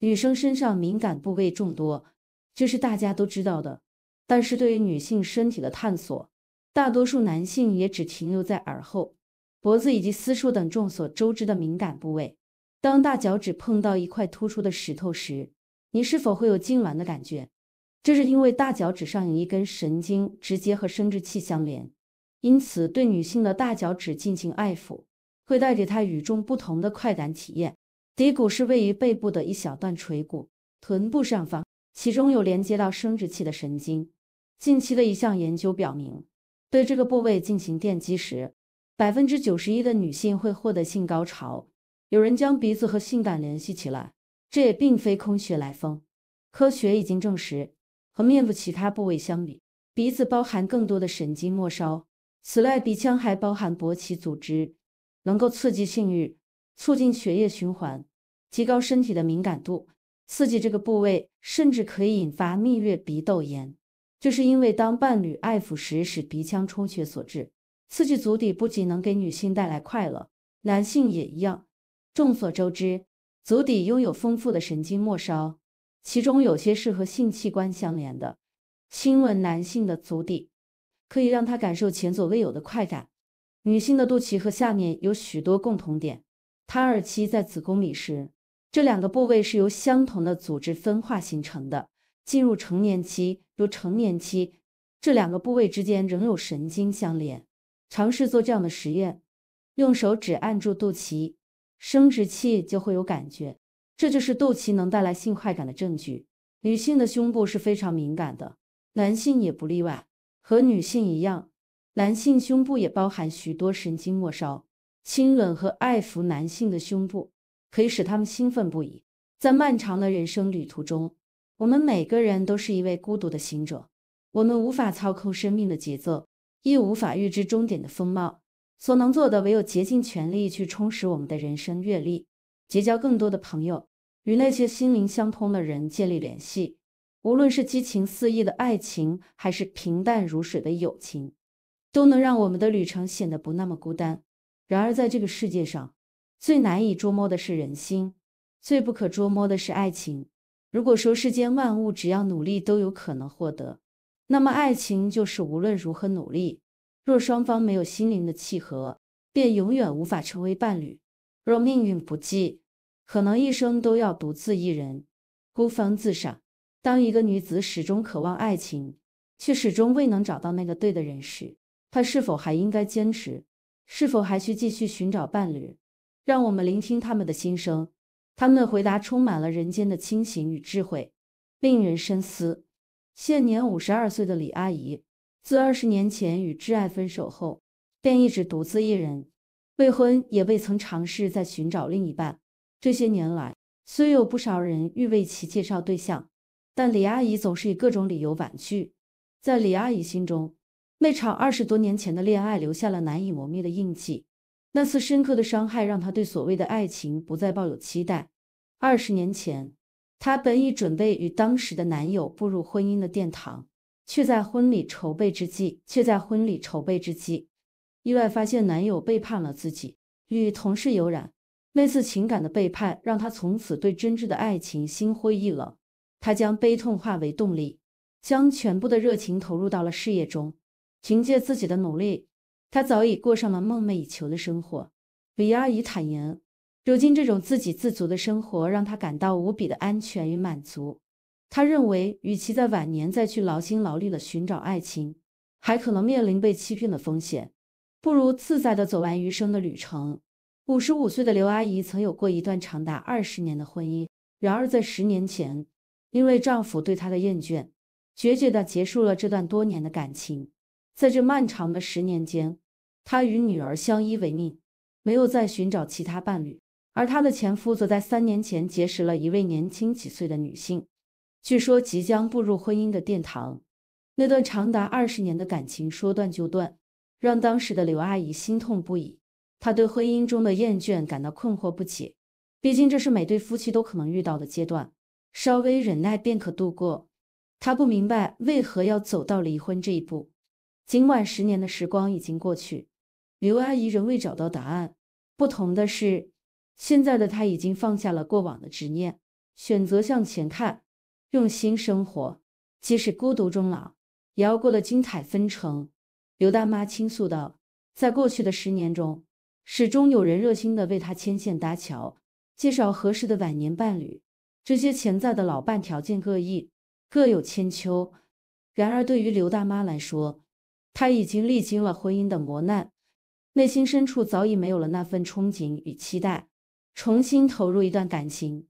女生身上敏感部位众多，这是大家都知道的。但是对于女性身体的探索，大多数男性也只停留在耳后、脖子以及私处等众所周知的敏感部位。当大脚趾碰到一块突出的石头时，你是否会有痉挛的感觉？这是因为大脚趾上有一根神经直接和生殖器相连，因此对女性的大脚趾进行爱抚，会带给她与众不同的快感体验。骶骨是位于背部的一小段垂骨，臀部上方，其中有连接到生殖器的神经。近期的一项研究表明，对这个部位进行电击时，百分之九十一的女性会获得性高潮。有人将鼻子和性感联系起来，这也并非空穴来风。科学已经证实，和面部其他部位相比，鼻子包含更多的神经末梢。此外，鼻腔还包含勃起组织，能够刺激性欲，促进血液循环。提高身体的敏感度，刺激这个部位，甚至可以引发蜜月鼻窦炎，就是因为当伴侣爱抚时，使鼻腔充血所致。刺激足底不仅能给女性带来快乐，男性也一样。众所周知，足底拥有丰富的神经末梢，其中有些是和性器官相连的。亲吻男性的足底，可以让他感受前所未有的快感。女性的肚脐和下面有许多共同点，胎儿期在子宫里时。这两个部位是由相同的组织分化形成的。进入成年期，如成年期，这两个部位之间仍有神经相连。尝试做这样的实验，用手指按住肚脐，生殖器就会有感觉。这就是肚脐能带来性快感的证据。女性的胸部是非常敏感的，男性也不例外。和女性一样，男性胸部也包含许多神经末梢。亲吻和爱抚男性的胸部。可以使他们兴奋不已。在漫长的人生旅途中，我们每个人都是一位孤独的行者。我们无法操控生命的节奏，亦无法预知终点的风貌。所能做的唯有竭尽全力去充实我们的人生阅历，结交更多的朋友，与那些心灵相通的人建立联系。无论是激情四溢的爱情，还是平淡如水的友情，都能让我们的旅程显得不那么孤单。然而，在这个世界上，最难以捉摸的是人心，最不可捉摸的是爱情。如果说世间万物只要努力都有可能获得，那么爱情就是无论如何努力，若双方没有心灵的契合，便永远无法成为伴侣。若命运不济，可能一生都要独自一人，孤芳自赏。当一个女子始终渴望爱情，却始终未能找到那个对的人时，她是否还应该坚持？是否还需继续寻找伴侣？让我们聆听他们的心声，他们的回答充满了人间的清醒与智慧，令人深思。现年五十二岁的李阿姨，自二十年前与挚爱分手后，便一直独自一人，未婚也未曾尝试在寻找另一半。这些年来，虽有不少人欲为其介绍对象，但李阿姨总是以各种理由婉拒。在李阿姨心中，那场二十多年前的恋爱留下了难以磨灭的印记。那次深刻的伤害让他对所谓的爱情不再抱有期待。二十年前，他本已准备与当时的男友步入婚姻的殿堂，却在婚礼筹备之际却在婚礼筹备之际，意外发现男友背叛了自己，与同事有染。那次情感的背叛让他从此对真挚的爱情心灰意冷。他将悲痛化为动力，将全部的热情投入到了事业中，凭借自己的努力。她早已过上了梦寐以求的生活。李阿姨坦言，如今这种自给自足的生活让她感到无比的安全与满足。她认为，与其在晚年再去劳心劳力的寻找爱情，还可能面临被欺骗的风险，不如自在的走完余生的旅程。五十五岁的刘阿姨曾有过一段长达二十年的婚姻，然而在十年前，因为丈夫对她的厌倦，决绝的结束了这段多年的感情。在这漫长的十年间，她与女儿相依为命，没有再寻找其他伴侣。而她的前夫则在三年前结识了一位年轻几岁的女性，据说即将步入婚姻的殿堂。那段长达二十年的感情说断就断，让当时的刘阿姨心痛不已。她对婚姻中的厌倦感到困惑不解，毕竟这是每对夫妻都可能遇到的阶段，稍微忍耐便可度过。她不明白为何要走到离婚这一步。今晚十年的时光已经过去，刘阿姨仍未找到答案。不同的是，现在的她已经放下了过往的执念，选择向前看，用心生活，即使孤独终老，也要过得精彩纷呈。刘大妈倾诉道：“在过去的十年中，始终有人热心的为她牵线搭桥，介绍合适的晚年伴侣。这些潜在的老伴条件各异，各有千秋。然而，对于刘大妈来说，他已经历经了婚姻的磨难，内心深处早已没有了那份憧憬与期待。重新投入一段感情，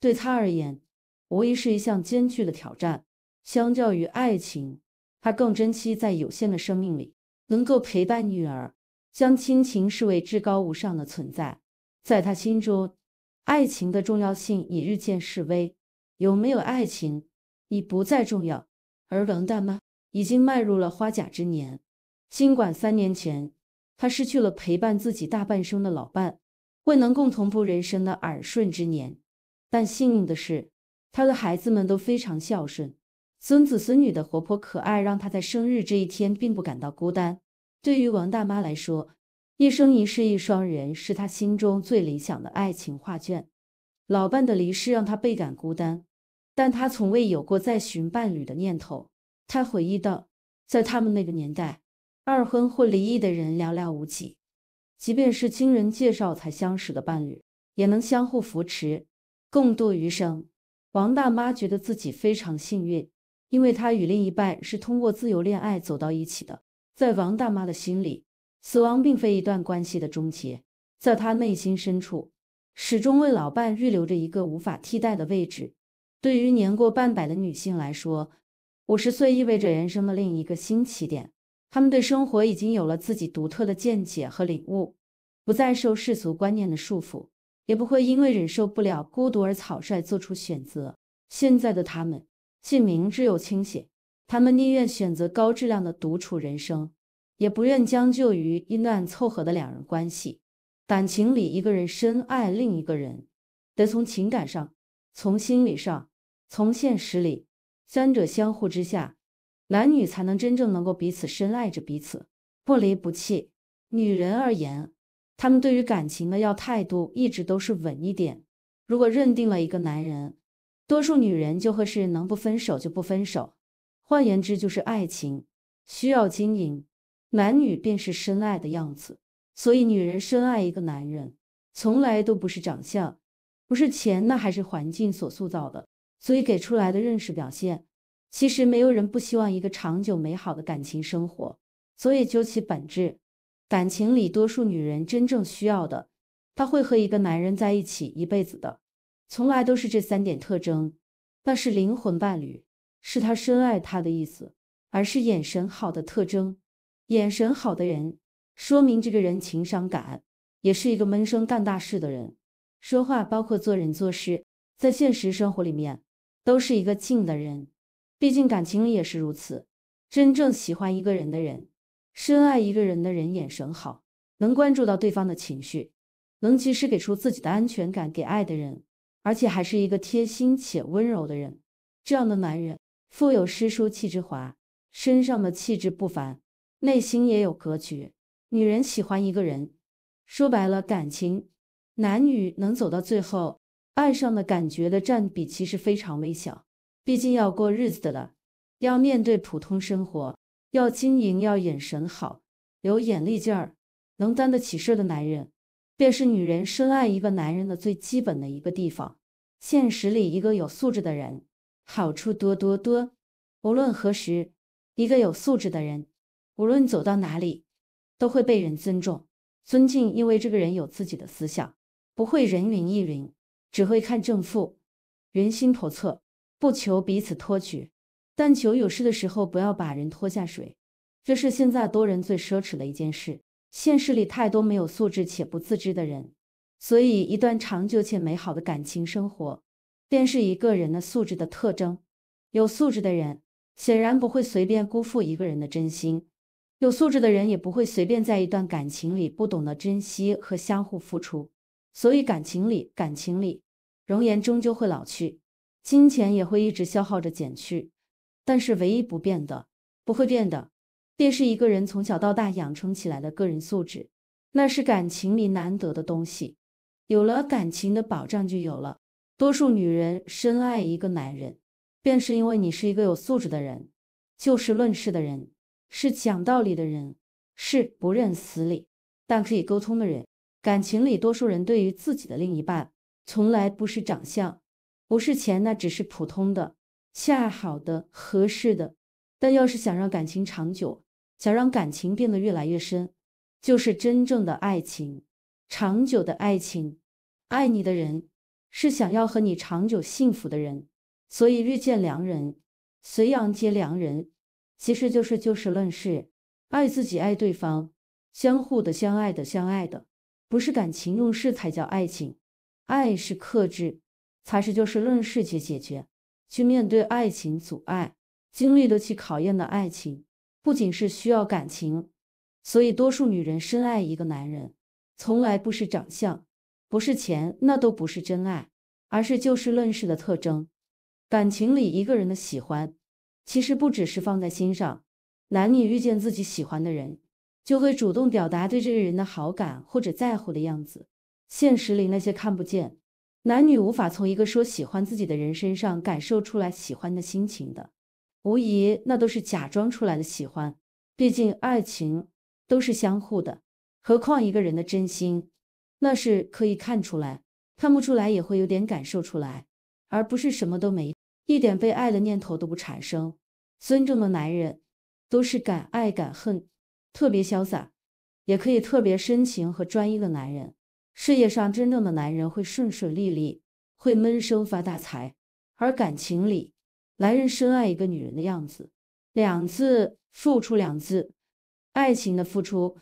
对他而言，无疑是一项艰巨的挑战。相较于爱情，他更珍惜在有限的生命里能够陪伴女儿，将亲情视为至高无上的存在。在他心中，爱情的重要性已日渐式微。有没有爱情，已不再重要。而冷淡吗？已经迈入了花甲之年，尽管三年前他失去了陪伴自己大半生的老伴，未能共同度人生的耳顺之年，但幸运的是，他的孩子们都非常孝顺，孙子孙女的活泼可爱让他在生日这一天并不感到孤单。对于王大妈来说，一生一世一双人是她心中最理想的爱情画卷。老伴的离世让她倍感孤单，但她从未有过再寻伴侣的念头。他回忆道，在他们那个年代，二婚或离异的人寥寥无几。即便是经人介绍才相识的伴侣，也能相互扶持，共度余生。王大妈觉得自己非常幸运，因为她与另一半是通过自由恋爱走到一起的。在王大妈的心里，死亡并非一段关系的终结，在她内心深处，始终为老伴预留着一个无法替代的位置。对于年过半百的女性来说，五十岁意味着人生的另一个新起点，他们对生活已经有了自己独特的见解和领悟，不再受世俗观念的束缚，也不会因为忍受不了孤独而草率做出选择。现在的他们既明智又清醒，他们宁愿选择高质量的独处人生，也不愿将就于一段凑合的两人关系。感情里，一个人深爱另一个人，得从情感上、从心理上、从现实里。三者相互之下，男女才能真正能够彼此深爱着彼此，不离不弃。女人而言，她们对于感情的要态度一直都是稳一点。如果认定了一个男人，多数女人就会是能不分手就不分手。换言之，就是爱情需要经营，男女便是深爱的样子。所以，女人深爱一个男人，从来都不是长相，不是钱，那还是环境所塑造的。所以给出来的认识表现，其实没有人不希望一个长久美好的感情生活。所以究其本质，感情里多数女人真正需要的，她会和一个男人在一起一辈子的，从来都是这三点特征：，那是灵魂伴侣，是他深爱她的意思；，而是眼神好的特征，眼神好的人，说明这个人情商感，也是一个闷声干大事的人，说话包括做人做事，在现实生活里面。都是一个静的人，毕竟感情里也是如此。真正喜欢一个人的人，深爱一个人的人，眼神好，能关注到对方的情绪，能及时给出自己的安全感给爱的人，而且还是一个贴心且温柔的人。这样的男人，富有诗书气质华，身上的气质不凡，内心也有格局。女人喜欢一个人，说白了，感情，男女能走到最后。爱上的感觉的占比其实非常微小，毕竟要过日子的了，要面对普通生活，要经营，要眼神好，有眼力劲儿，能担得起事儿的男人，便是女人深爱一个男人的最基本的一个地方。现实里，一个有素质的人，好处多多多。无论何时，一个有素质的人，无论走到哪里，都会被人尊重、尊敬，因为这个人有自己的思想，不会人云亦云。只会看正负，人心叵测，不求彼此托举，但求有事的时候不要把人拖下水。这是现在多人最奢侈的一件事。现实里太多没有素质且不自知的人，所以一段长久且美好的感情生活，便是一个人的素质的特征。有素质的人显然不会随便辜负一个人的真心，有素质的人也不会随便在一段感情里不懂得珍惜和相互付出。所以感情里，感情里。容颜终究会老去，金钱也会一直消耗着减去，但是唯一不变的、不会变的，便是一个人从小到大养成起来的个人素质，那是感情里难得的东西。有了感情的保障，就有了。多数女人深爱一个男人，便是因为你是一个有素质的人，就事论事的人，是讲道理的人，是不认死理但可以沟通的人。感情里，多数人对于自己的另一半。从来不是长相，不是钱，那只是普通的、恰好的、合适的。但要是想让感情长久，想让感情变得越来越深，就是真正的爱情，长久的爱情。爱你的人是想要和你长久幸福的人，所以遇见良人，随阳皆良人，其实就是就事论事，爱自己，爱对方，相互的相爱的相爱的，不是感情用事才叫爱情。爱是克制，才是就事论事去解决，去面对爱情阻碍，经历得起考验的爱情，不仅是需要感情，所以多数女人深爱一个男人，从来不是长相，不是钱，那都不是真爱，而是就事论事的特征。感情里一个人的喜欢，其实不只是放在心上，男女遇见自己喜欢的人，就会主动表达对这个人的好感或者在乎的样子。现实里那些看不见，男女无法从一个说喜欢自己的人身上感受出来喜欢的心情的，无疑那都是假装出来的喜欢。毕竟爱情都是相互的，何况一个人的真心，那是可以看出来，看不出来也会有点感受出来，而不是什么都没，一点被爱的念头都不产生。尊重的男人，都是敢爱敢恨，特别潇洒，也可以特别深情和专一的男人。事业上，真正的男人会顺顺利利，会闷声发大财；而感情里，男人深爱一个女人的样子，两字付出，两字爱情的付出，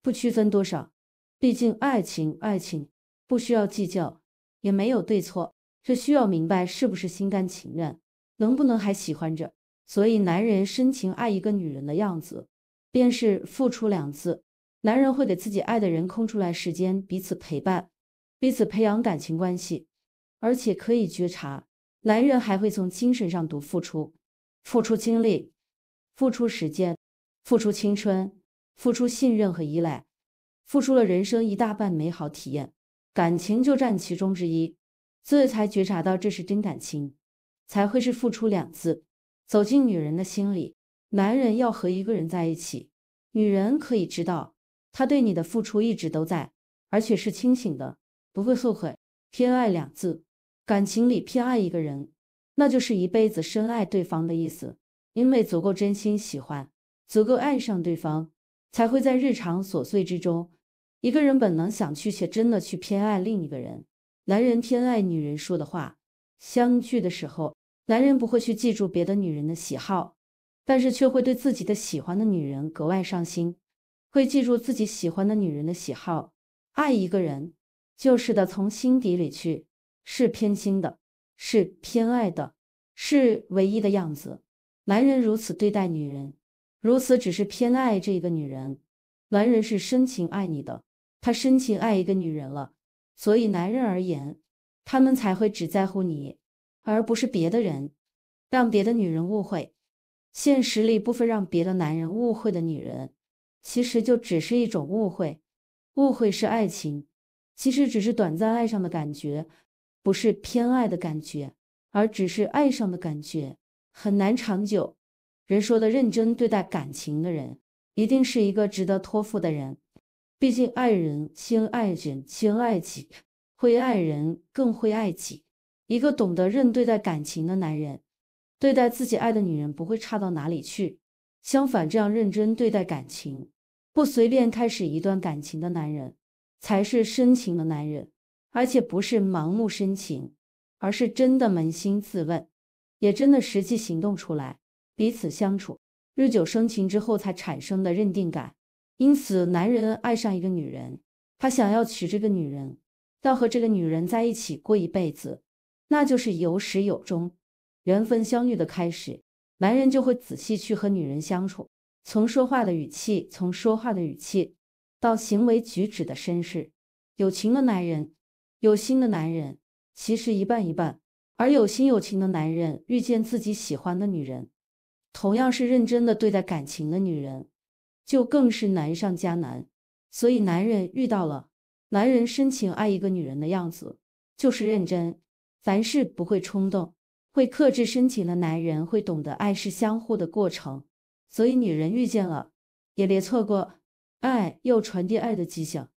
不区分多少，毕竟爱情，爱情不需要计较，也没有对错，这需要明白是不是心甘情愿，能不能还喜欢着。所以，男人深情爱一个女人的样子，便是付出两字。男人会给自己爱的人空出来时间，彼此陪伴，彼此培养感情关系，而且可以觉察。男人还会从精神上读付出，付出精力，付出时间，付出青春，付出信任和依赖，付出了人生一大半美好体验，感情就占其中之一，所以才觉察到这是真感情，才会是付出两字走进女人的心里。男人要和一个人在一起，女人可以知道。他对你的付出一直都在，而且是清醒的，不会后悔。偏爱两字，感情里偏爱一个人，那就是一辈子深爱对方的意思。因为足够真心喜欢，足够爱上对方，才会在日常琐碎之中，一个人本能想去且真的去偏爱另一个人。男人偏爱女人说的话，相聚的时候，男人不会去记住别的女人的喜好，但是却会对自己的喜欢的女人格外上心。会记住自己喜欢的女人的喜好。爱一个人，就是的，从心底里去，是偏心的，是偏爱的，是唯一的样子。男人如此对待女人，如此只是偏爱这个女人。男人是深情爱你的，他深情爱一个女人了，所以男人而言，他们才会只在乎你，而不是别的人。让别的女人误会，现实里不分让别的男人误会的女人。其实就只是一种误会，误会是爱情，其实只是短暂爱上的感觉，不是偏爱的感觉，而只是爱上的感觉，很难长久。人说的认真对待感情的人，一定是一个值得托付的人。毕竟爱人先爱人先爱己，会爱人更会爱己。一个懂得认对待感情的男人，对待自己爱的女人不会差到哪里去。相反，这样认真对待感情。不随便开始一段感情的男人，才是深情的男人，而且不是盲目深情，而是真的扪心自问，也真的实际行动出来，彼此相处，日久生情之后才产生的认定感。因此，男人爱上一个女人，他想要娶这个女人，要和这个女人在一起过一辈子，那就是有始有终，缘分相遇的开始，男人就会仔细去和女人相处。从说话的语气，从说话的语气，到行为举止的绅士，有情的男人，有心的男人，其实一半一半。而有心有情的男人遇见自己喜欢的女人，同样是认真的对待感情的女人，就更是难上加难。所以，男人遇到了男人深情爱一个女人的样子，就是认真，凡事不会冲动，会克制深情的男人，会懂得爱是相互的过程。所以，女人遇见了，也别错过爱，又传递爱的迹象。